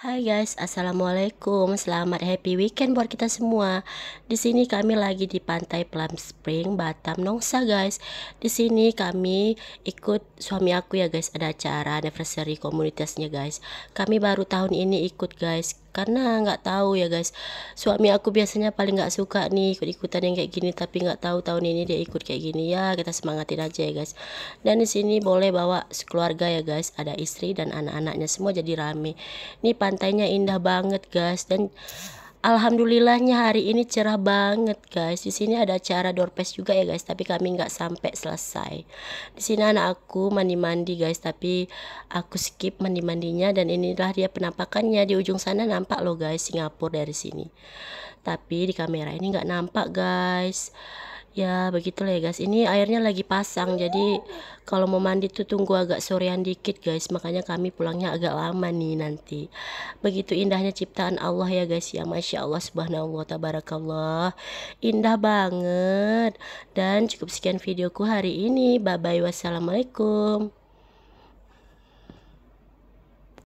Hai guys, assalamualaikum. Selamat happy weekend buat kita semua. Di sini kami lagi di pantai Plum Spring, Batam, Nongsa guys. Di sini kami ikut suami aku ya guys, ada acara anniversary komunitasnya guys. Kami baru tahun ini ikut guys karena nggak tahu ya guys suami aku biasanya paling nggak suka nih ikut-ikutan yang kayak gini tapi nggak tahu tahun ini dia ikut kayak gini ya kita semangatin aja ya guys dan di sini boleh bawa keluarga ya guys ada istri dan anak-anaknya semua jadi rame nih pantainya indah banget guys dan Alhamdulillahnya hari ini cerah banget guys. Di sini ada acara dorpes juga ya guys, tapi kami nggak sampai selesai. Di sini anak aku mandi-mandi guys, tapi aku skip mandi-mandinya dan inilah dia penampakannya di ujung sana nampak loh guys Singapura dari sini. Tapi di kamera ini nggak nampak guys ya begitulah ya guys ini airnya lagi pasang jadi kalau mau mandi tuh tunggu agak sorean dikit guys makanya kami pulangnya agak lama nih nanti begitu indahnya ciptaan Allah ya guys ya Masya Allah subhanallah tabarakallah indah banget dan cukup sekian videoku hari ini bye bye wassalamualaikum